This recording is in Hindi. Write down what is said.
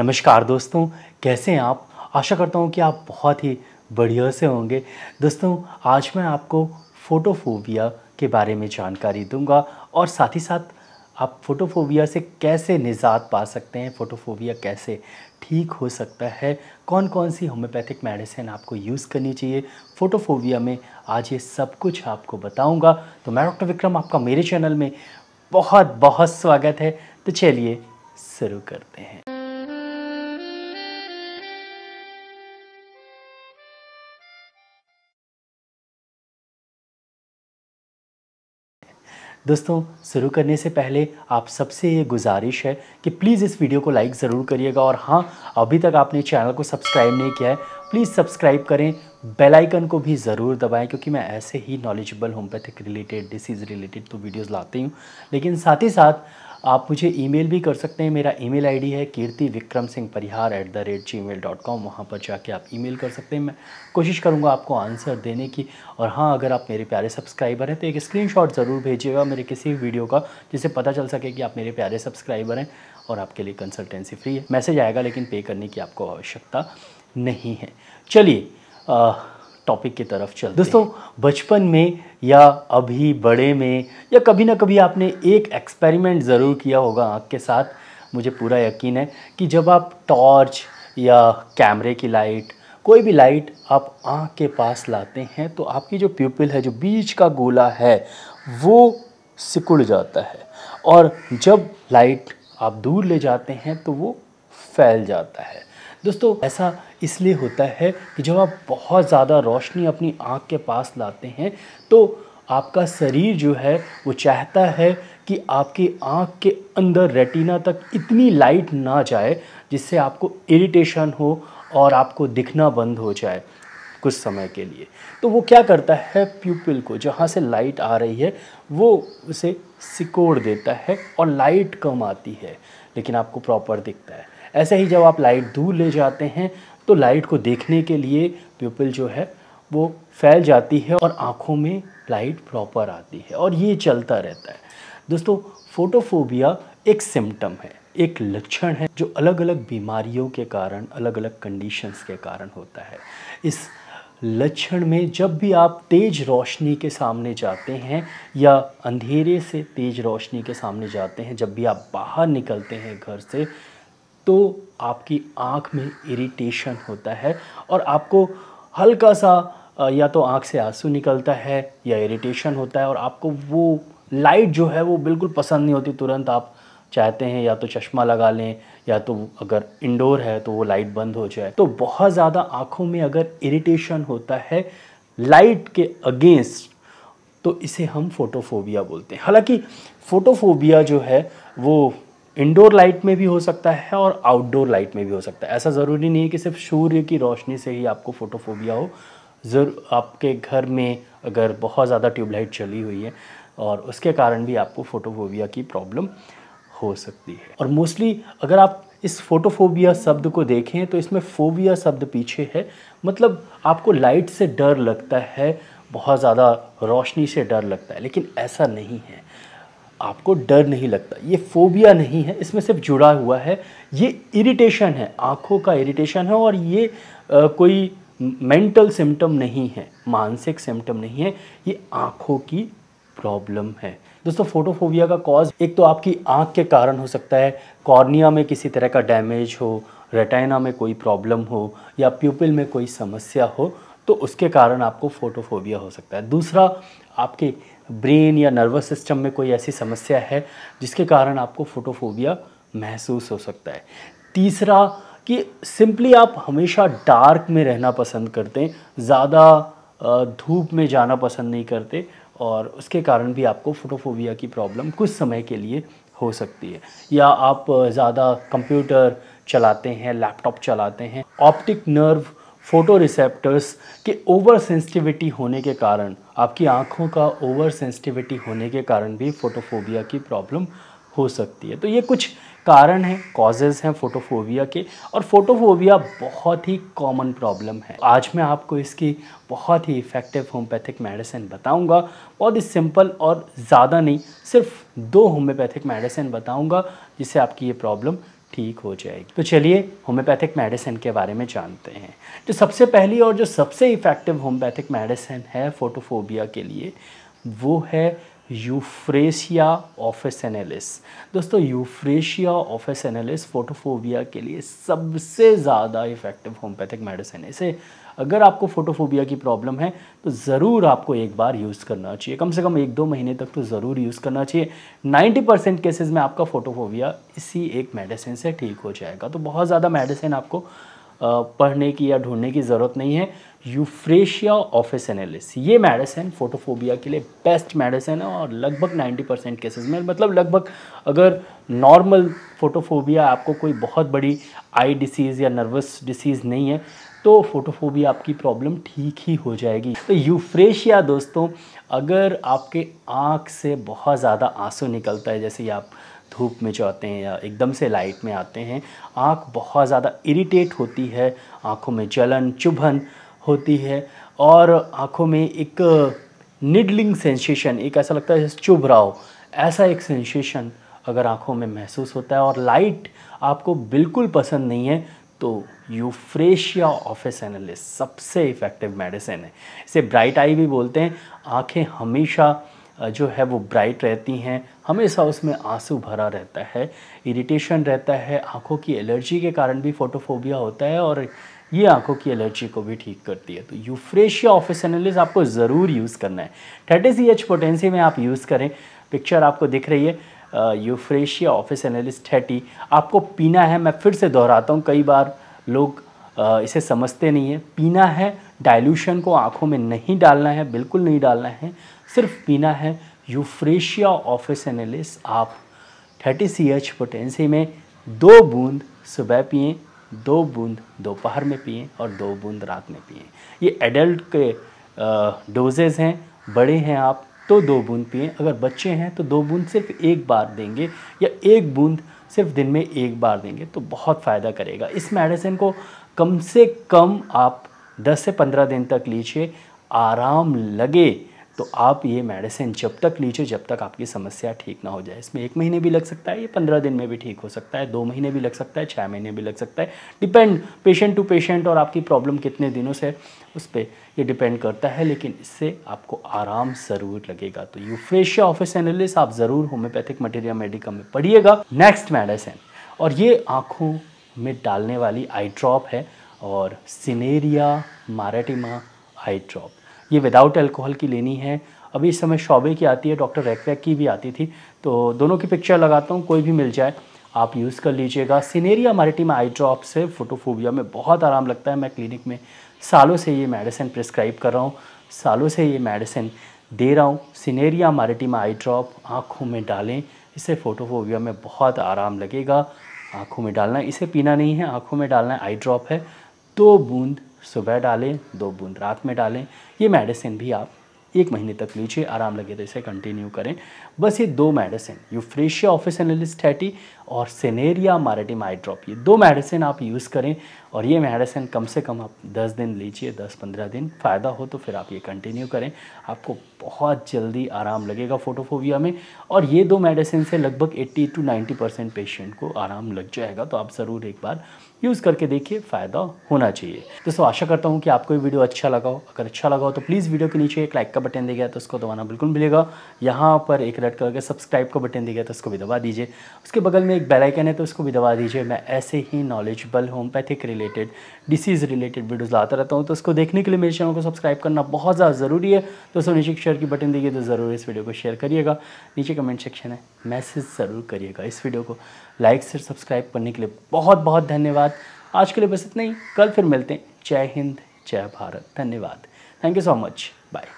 नमस्कार दोस्तों कैसे हैं आप आशा करता हूँ कि आप बहुत ही बढ़िया से होंगे दोस्तों आज मैं आपको फ़ोटोफोबिया के बारे में जानकारी दूंगा और साथ ही साथ आप फ़ोटोफोबिया से कैसे निजात पा सकते हैं फ़ोटोफोबिया कैसे ठीक हो सकता है कौन कौन सी होम्योपैथिक मेडिसिन आपको यूज़ करनी चाहिए फ़ोटोफोबिया में आज ये सब कुछ आपको बताऊंगा तो मैं डॉक्टर विक्रम आपका मेरे चैनल में बहुत बहुत स्वागत है तो चलिए शुरू करते हैं दोस्तों शुरू करने से पहले आप सबसे ये गुजारिश है कि प्लीज़ इस वीडियो को लाइक ज़रूर करिएगा और हाँ अभी तक आपने चैनल को सब्सक्राइब नहीं किया है प्लीज़ सब्सक्राइब करें बेल आइकन को भी ज़रूर दबाएं क्योंकि मैं ऐसे ही knowledgeable homeopathic related disease related तो वीडियोज़ लाती हूँ लेकिन साथ ही साथ आप मुझे ईमेल भी कर सकते हैं मेरा ईमेल आईडी है Kirti Vikram Singh Parihar at the rate Gmail dot com वहाँ पर जाके आप ईमेल कर सकते हैं मैं कोशिश करूँगा आपको आंसर देने की और हाँ अगर आप मेरे प्यारे सब्सक्राइबर हैं तो एक स्क्रीनशॉट ज़रूर भेजिएगा मेरे किसी वीडियो का जिससे पता चल सके कि आप मेरे प्यारे सब्सक्राइबर हैं और आपके लिए कंसल्टेंसी फ्री है मैसेज आएगा लेकिन पे करने की आपको आवश्यकता नहीं है चलिए टॉपिक की तरफ चल दोस्तों बचपन में या अभी बड़े में या कभी ना कभी आपने एक एक्सपेरिमेंट ज़रूर किया होगा आँख के साथ मुझे पूरा यकीन है कि जब आप टॉर्च या कैमरे की लाइट कोई भी लाइट आप आँख के पास लाते हैं तो आपकी जो प्यूपिल है जो बीच का गोला है वो सिकुड़ जाता है और जब लाइट आप दूर ले जाते हैं तो वो फैल जाता है दोस्तों ऐसा इसलिए होता है कि जब आप बहुत ज़्यादा रोशनी अपनी आँख के पास लाते हैं तो आपका शरीर जो है वो चाहता है कि आपकी आँख के अंदर रेटिना तक इतनी लाइट ना जाए जिससे आपको इरिटेशन हो और आपको दिखना बंद हो जाए कुछ समय के लिए तो वो क्या करता है प्यूपिल को जहाँ से लाइट आ रही है वो उसे सिकोड़ देता है और लाइट कम आती है लेकिन आपको प्रॉपर दिखता है ऐसे ही जब आप लाइट दूर ले जाते हैं तो लाइट को देखने के लिए पीपल जो है वो फैल जाती है और आँखों में लाइट प्रॉपर आती है और ये चलता रहता है दोस्तों फोटोफोबिया एक सिम्टम है एक लक्षण है जो अलग अलग बीमारियों के कारण अलग अलग कंडीशंस के कारण होता है इस लक्षण में जब भी आप तेज रोशनी के सामने जाते हैं या अंधेरे से तेज रोशनी के सामने जाते हैं जब भी आप बाहर निकलते हैं घर से तो आपकी आँख में इरिटेशन होता है और आपको हल्का सा या तो आँख से आंसू निकलता है या इरिटेशन होता है और आपको वो लाइट जो है वो बिल्कुल पसंद नहीं होती तुरंत आप चाहते हैं या तो चश्मा लगा लें या तो अगर इंडोर है तो वो लाइट बंद हो जाए तो बहुत ज़्यादा आँखों में अगर इरिटेशन होता है लाइट के अगेंस्ट तो इसे हम फोटोफोबिया बोलते हैं हालांकि फोटोफोबिया जो है वो इंडोर लाइट में भी हो सकता है और आउटडोर लाइट में भी हो सकता है ऐसा ज़रूरी नहीं है कि सिर्फ सूर्य की रोशनी से ही आपको फोटोफोबिया हो जरूर आपके घर में अगर बहुत ज़्यादा ट्यूबलाइट चली हुई है और उसके कारण भी आपको फोटोफोबिया की प्रॉब्लम हो सकती है और मोस्टली अगर आप इस फोटोफोबिया शब्द को देखें तो इसमें फोबिया शब्द पीछे है मतलब आपको लाइट से डर लगता है बहुत ज़्यादा रोशनी से डर लगता है लेकिन ऐसा नहीं है आपको डर नहीं लगता ये फोबिया नहीं है इसमें सिर्फ जुड़ा हुआ है ये इरिटेशन है आँखों का इरिटेशन है और ये आ, कोई मेंटल सिम्टम नहीं है मानसिक सिम्टम नहीं है ये आँखों की प्रॉब्लम है दोस्तों फोटोफोबिया का कॉज एक तो आपकी आँख के कारण हो सकता है कॉर्निया में किसी तरह का डैमेज हो रेटाइना में कोई प्रॉब्लम हो या प्यूपिल में कोई समस्या हो तो उसके कारण आपको फोटोफोबिया हो सकता है दूसरा आपके ब्रेन या नर्वस सिस्टम में कोई ऐसी समस्या है जिसके कारण आपको फोटोफोबिया महसूस हो सकता है तीसरा कि सिंपली आप हमेशा डार्क में रहना पसंद करते हैं ज़्यादा धूप में जाना पसंद नहीं करते और उसके कारण भी आपको फोटोफोबिया की प्रॉब्लम कुछ समय के लिए हो सकती है या आप ज़्यादा कंप्यूटर चलाते हैं लैपटॉप चलाते हैं ऑप्टिक नर्व फोटो रिसेप्टर्स के ओवर सेंसिटिविटी होने के कारण आपकी आँखों का ओवर सेंसिटिविटी होने के कारण भी फोटोफोबिया की प्रॉब्लम हो सकती है तो ये कुछ कारण हैं कॉजेज़ हैं फोटोफोबिया के और फोटोफोबिया बहुत ही कॉमन प्रॉब्लम है आज मैं आपको इसकी बहुत ही इफ़ेक्टिव होम्योपैथिक मेडिसिन बताऊंगा बहुत ही सिंपल और ज़्यादा नहीं सिर्फ दो होम्योपैथिक मेडिसिन बताऊंगा जिससे आपकी ये प्रॉब्लम ठीक हो जाएगी तो चलिए होम्योपैथिक मेडिसिन के बारे में जानते हैं जो तो सबसे पहली और जो सबसे इफ़ेक्टिव होम्योपैथिक मेडिसिन है फोटोफोबिया के लिए वो है यूफ्रेशिया ऑफिस एनालिस दोस्तों यूफ्रेशिया ऑफिस एनालिस फोटोफोबिया के लिए सबसे ज़्यादा इफ़ेक्टिव होम्योपैथिक मेडिसिन है इसे अगर आपको फोटोफोबिया की प्रॉब्लम है तो ज़रूर आपको एक बार यूज़ करना चाहिए कम से कम एक दो महीने तक तो ज़रूर यूज़ करना चाहिए 90 परसेंट केसेज में आपका फोटोफोबिया इसी एक मेडिसिन से ठीक हो जाएगा तो बहुत ज़्यादा मेडिसिन आपको पढ़ने की या ढूंढने की ज़रूरत नहीं है यूफ्रेशिया ऑफिस एनालिस ये मेडिसिन फोटोफोबिया के लिए बेस्ट मेडिसिन है और लगभग 90 परसेंट केसेज में मतलब लगभग अगर नॉर्मल फोटोफोबिया आपको कोई बहुत बड़ी आई डिसीज़ या नर्वस डिसीज़ नहीं है तो फोटोफोबिया आपकी प्रॉब्लम ठीक ही हो जाएगी तो यूफ्रेशिया दोस्तों अगर आपके आँख से बहुत ज़्यादा आंसू निकलता है जैसे आप धूप में जो आते हैं या एकदम से लाइट में आते हैं आँख बहुत ज़्यादा इरिटेट होती है आँखों में जलन चुभन होती है और आँखों में एक निडलिंग सेंसेशन एक ऐसा लगता है जैसे चुभ रहा हो ऐसा एक सेंसेशन अगर आँखों में महसूस होता है और लाइट आपको बिल्कुल पसंद नहीं है तो यूफ्रेशिया ऑफिस एनलिस सबसे इफ़ेक्टिव मेडिसिन है इसे ब्राइट आई भी बोलते हैं आँखें हमेशा जो है वो ब्राइट रहती हैं हमेशा उसमें आंसू भरा रहता है इरिटेशन रहता है आँखों की एलर्जी के कारण भी फोटोफोबिया होता है और ये आंखों की एलर्जी को भी ठीक करती है तो यूफ्रेशिया ऑफिसनलिस आपको ज़रूर यूज़ करना है थर्टी सी एच पोटेंसी में आप यूज़ करें पिक्चर आपको दिख रही है Euphrasia officinalis thirty e आपको पीना है मैं फिर से दोहराता हूँ कई बार लोग इसे समझते नहीं है पीना है डाइल्यूशन को आँखों में नहीं डालना है बिल्कुल नहीं डालना है सिर्फ पीना है यूफ्रेशिया ऑफिस एनालिस आप थर्टी सी एच पोटेंसी में दो बूंद सुबह पिए दो बूंद दोपहर में पिए और दो बूंद रात में पिए ये एडल्ट के डोजेज हैं बड़े हैं आप तो दो बूंद पिए अगर बच्चे हैं तो दो बूंद सिर्फ एक बार देंगे या एक बूंद सिर्फ दिन में एक बार देंगे तो बहुत फ़ायदा करेगा इस मेडिसिन को कम से कम आप 10 से 15 दिन तक लीजिए आराम लगे तो आप ये मेडिसिन जब तक लीजिए जब तक आपकी समस्या ठीक ना हो जाए इसमें एक महीने भी लग सकता है ये पंद्रह दिन में भी ठीक हो सकता है दो महीने भी लग सकता है छः महीने भी लग सकता है डिपेंड पेशेंट टू पेशेंट और आपकी प्रॉब्लम कितने दिनों से उस पर ये डिपेंड करता है लेकिन इससे आपको आराम ज़रूर लगेगा तो यू फ्रेश ऑफिस एनालिस आप ज़रूर होम्योपैथिक मटेरिया मेडिकल में पढ़िएगा नेक्स्ट मेडिसिन और ये आँखों में डालने वाली आई ड्रॉप है और सिनेरिया मारेटिमा आई ड्रॉप ये विदाउट अल्कोहल की लेनी है अभी इस समय शॉबे की आती है डॉक्टर रैकवैक की भी आती थी तो दोनों की पिक्चर लगाता हूँ कोई भी मिल जाए आप यूज़ कर लीजिएगा सिनेरिया मारेटिमा आई ड्रॉप से फोटोफोबिया में बहुत आराम लगता है मैं क्लिनिक में सालों से ये मेडिसिन प्रिस्क्राइब कर रहा हूँ सालों से ये मेडिसिन दे रहा हूँ सिनेरिया मारेटिमा आई ड्रॉप आँखों में डालें इससे फोटोफोबिया में बहुत आराम लगेगा आँखों में डालना इसे पीना नहीं है आँखों में डालना आई ड्रॉप है दो बूंद सुबह डालें दो बूंद रात में डालें ये मेडिसिन भी आप एक महीने तक लीजिए आराम लगे तो इसे कंटिन्यू करें बस ये दो मेडिसिन यूफ्रेशिया एनलिस्टैटी और सेनेरिया मारेटिम आई ड्रॉप ये दो मेडिसिन आप यूज़ करें और ये मेडिसिन कम से कम आप 10 दिन लीजिए 10-15 दिन फ़ायदा हो तो फिर आप ये कंटिन्यू करें आपको बहुत जल्दी आराम लगेगा फोटोफोबिया में और ये दो मेडिसिन से लगभग eighty two ninety percent patient को आराम लग जाएगा तो आप ज़रूर एक बार यूज़ करके देखिए फ़ायदा होना चाहिए दोस्तों आशा करता हूँ कि आपको ये वीडियो अच्छा लगा हो अगर अच्छा लगा हो तो प्लीज़ वीडियो के नीचे एक लाइक का बटन दे गया तो उसको दबाना बिल्कुल मिलेगा यहाँ पर एक रेड कलर का सब्सक्राइब का बटन दे गया तो उसको भी दबा दीजिए उसके बगल में एक बेलाइकन है तो उसको भी दबा दीजिए मैं ऐसे ही knowledgeable homeopathic related disease related videos लाता रहता हूँ तो उसको देखने के लिए मेरे चैनल को सब्सक्राइब करना बहुत ज़्यादा ज़रूरी है दोस्तों नीचे शेयर की बटन दीजिए तो ज़रूर इस वीडियो को शेयर करिएगा नीचे कमेंट सेक्शन है मैसेज ज़रूर करिएगा इस वीडियो को लाइक से सब्सक्राइब करने के लिए बहुत बहुत धन्यवाद आज के लिए बस इतना ही कल फिर मिलते हैं जय हिंद जय भारत धन्यवाद thank you so much bye